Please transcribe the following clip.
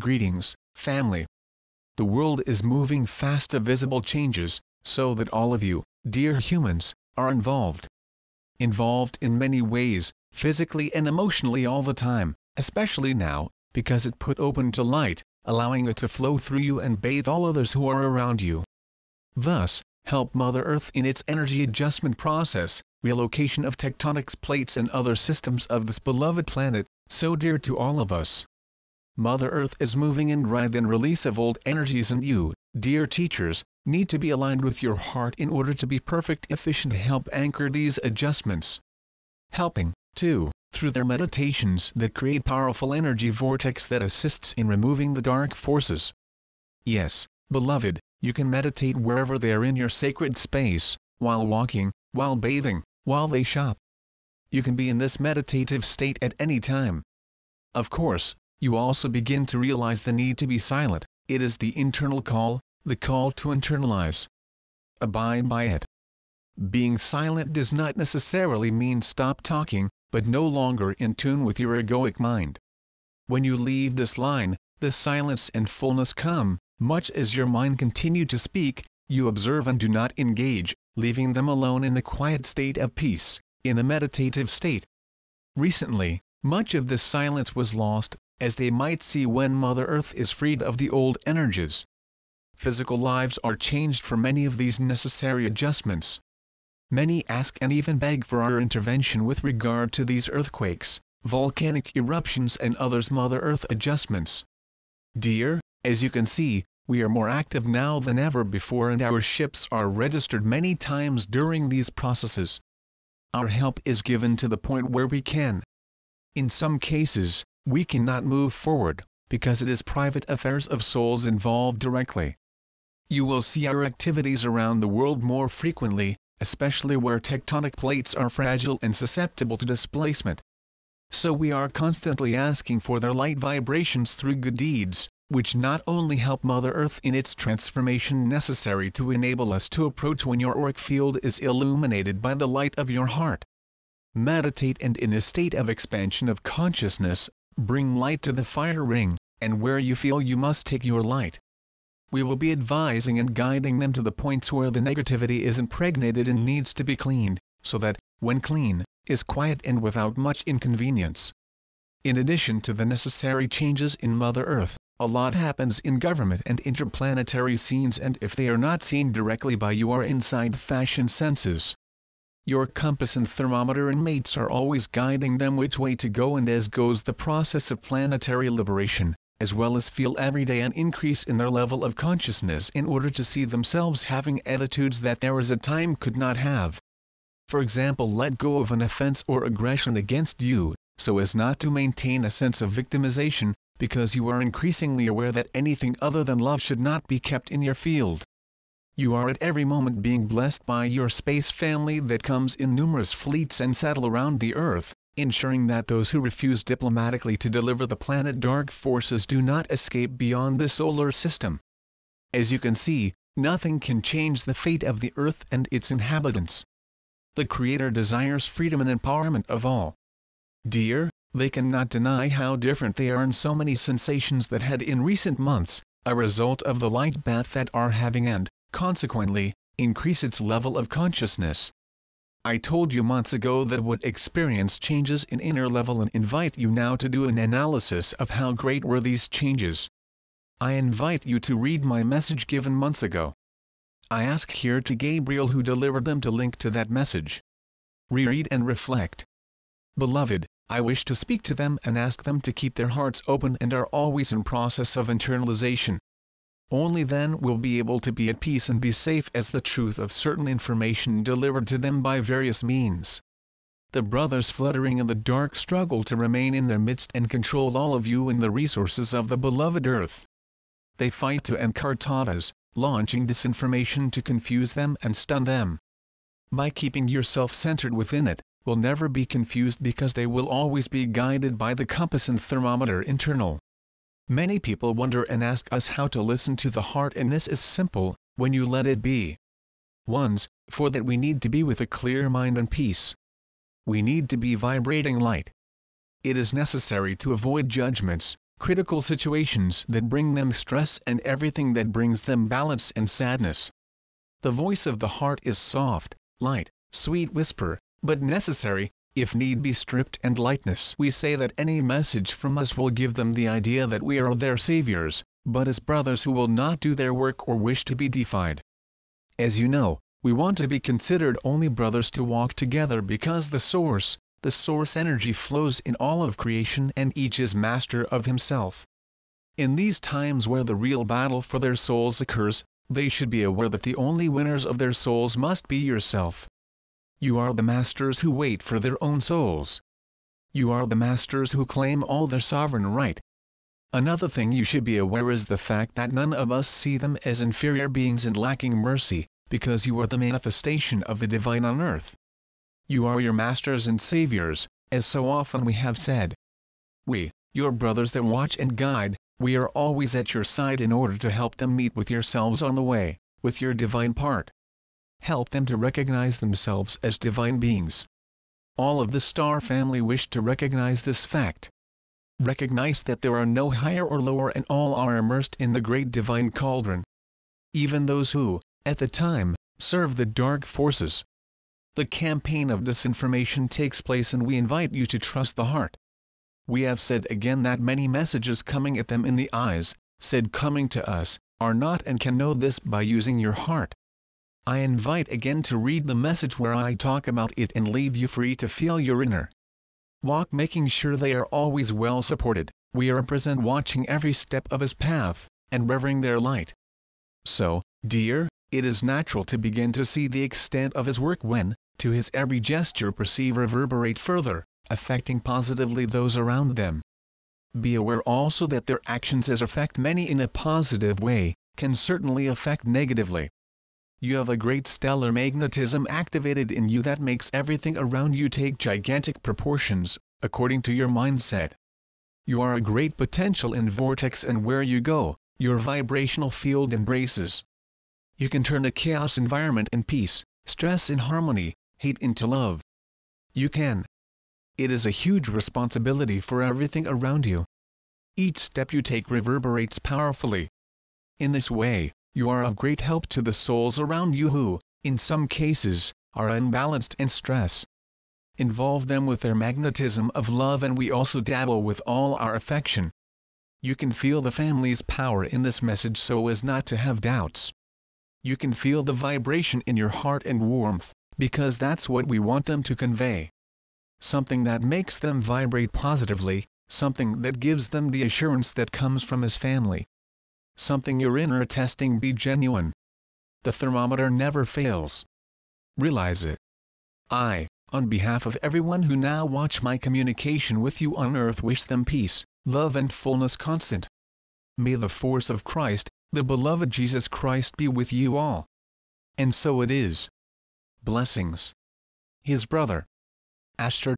Greetings, family. The world is moving fast to visible changes, so that all of you, dear humans, are involved. Involved in many ways, physically and emotionally all the time, especially now, because it put open to light, allowing it to flow through you and bathe all others who are around you. Thus, help Mother Earth in its energy adjustment process, relocation of tectonics plates and other systems of this beloved planet, so dear to all of us. Mother Earth is moving in ride and release of old energies and you, dear teachers, need to be aligned with your heart in order to be perfect efficient help anchor these adjustments. Helping, too, through their meditations that create powerful energy vortex that assists in removing the dark forces. Yes, beloved, you can meditate wherever they are in your sacred space, while walking, while bathing, while they shop. You can be in this meditative state at any time. Of course, you also begin to realize the need to be silent. It is the internal call, the call to internalize. Abide by it. Being silent does not necessarily mean stop talking, but no longer in tune with your egoic mind. When you leave this line, the silence and fullness come, much as your mind continue to speak, you observe and do not engage, leaving them alone in the quiet state of peace, in a meditative state. Recently, much of this silence was lost, as they might see when Mother Earth is freed of the old energies. Physical lives are changed for many of these necessary adjustments. Many ask and even beg for our intervention with regard to these earthquakes, volcanic eruptions and others Mother Earth adjustments. Dear, as you can see, we are more active now than ever before and our ships are registered many times during these processes. Our help is given to the point where we can. In some cases, we cannot move forward, because it is private affairs of souls involved directly. You will see our activities around the world more frequently, especially where tectonic plates are fragile and susceptible to displacement. So we are constantly asking for their light vibrations through good deeds, which not only help Mother Earth in its transformation necessary to enable us to approach when your auric field is illuminated by the light of your heart. Meditate and in a state of expansion of consciousness, bring light to the fire ring, and where you feel you must take your light. We will be advising and guiding them to the points where the negativity is impregnated and needs to be cleaned, so that, when clean, is quiet and without much inconvenience. In addition to the necessary changes in Mother Earth, a lot happens in government and interplanetary scenes and if they are not seen directly by your inside fashion senses, your compass and thermometer and mates are always guiding them which way to go and as goes the process of planetary liberation, as well as feel every day an increase in their level of consciousness in order to see themselves having attitudes that there was a time could not have. For example let go of an offense or aggression against you, so as not to maintain a sense of victimization, because you are increasingly aware that anything other than love should not be kept in your field. You are at every moment being blessed by your space family that comes in numerous fleets and settle around the Earth, ensuring that those who refuse diplomatically to deliver the planet dark forces do not escape beyond the solar system. As you can see, nothing can change the fate of the Earth and its inhabitants. The Creator desires freedom and empowerment of all. Dear, they cannot deny how different they are in so many sensations that had in recent months, a result of the light bath that are having and, consequently, increase its level of consciousness. I told you months ago that would experience changes in inner level and invite you now to do an analysis of how great were these changes. I invite you to read my message given months ago. I ask here to Gabriel who delivered them to link to that message. Reread and reflect. Beloved, I wish to speak to them and ask them to keep their hearts open and are always in process of internalization only then will be able to be at peace and be safe as the truth of certain information delivered to them by various means. The brothers fluttering in the dark struggle to remain in their midst and control all of you and the resources of the beloved earth. They fight to end launching disinformation to confuse them and stun them. By keeping yourself centered within it, will never be confused because they will always be guided by the compass and thermometer internal. Many people wonder and ask us how to listen to the heart and this is simple, when you let it be. Ones, for that we need to be with a clear mind and peace. We need to be vibrating light. It is necessary to avoid judgments, critical situations that bring them stress and everything that brings them balance and sadness. The voice of the heart is soft, light, sweet whisper, but necessary, if need be stripped and lightness. We say that any message from us will give them the idea that we are their saviors, but as brothers who will not do their work or wish to be defied. As you know, we want to be considered only brothers to walk together because the source, the source energy flows in all of creation and each is master of himself. In these times where the real battle for their souls occurs, they should be aware that the only winners of their souls must be yourself. You are the masters who wait for their own souls. You are the masters who claim all their sovereign right. Another thing you should be aware is the fact that none of us see them as inferior beings and lacking mercy, because you are the manifestation of the divine on earth. You are your masters and saviors, as so often we have said. We, your brothers that watch and guide, we are always at your side in order to help them meet with yourselves on the way, with your divine part help them to recognize themselves as divine beings. All of the star family wish to recognize this fact. Recognize that there are no higher or lower and all are immersed in the great divine cauldron. Even those who, at the time, serve the dark forces. The campaign of disinformation takes place and we invite you to trust the heart. We have said again that many messages coming at them in the eyes, said coming to us, are not and can know this by using your heart. I invite again to read the message where I talk about it and leave you free to feel your inner walk making sure they are always well supported, we are present watching every step of his path, and revering their light. So, dear, it is natural to begin to see the extent of his work when, to his every gesture perceive reverberate further, affecting positively those around them. Be aware also that their actions as affect many in a positive way, can certainly affect negatively. You have a great stellar magnetism activated in you that makes everything around you take gigantic proportions, according to your mindset. You are a great potential in vortex and where you go, your vibrational field embraces. You can turn a chaos environment in peace, stress in harmony, hate into love. You can. It is a huge responsibility for everything around you. Each step you take reverberates powerfully. In this way, you are of great help to the souls around you who, in some cases, are unbalanced in stress. Involve them with their magnetism of love and we also dabble with all our affection. You can feel the family's power in this message so as not to have doubts. You can feel the vibration in your heart and warmth, because that's what we want them to convey. Something that makes them vibrate positively, something that gives them the assurance that comes from his family, something your inner testing be genuine. The thermometer never fails. Realize it. I, on behalf of everyone who now watch my communication with you on earth wish them peace, love and fullness constant. May the force of Christ, the beloved Jesus Christ be with you all. And so it is. Blessings. His brother. Astor.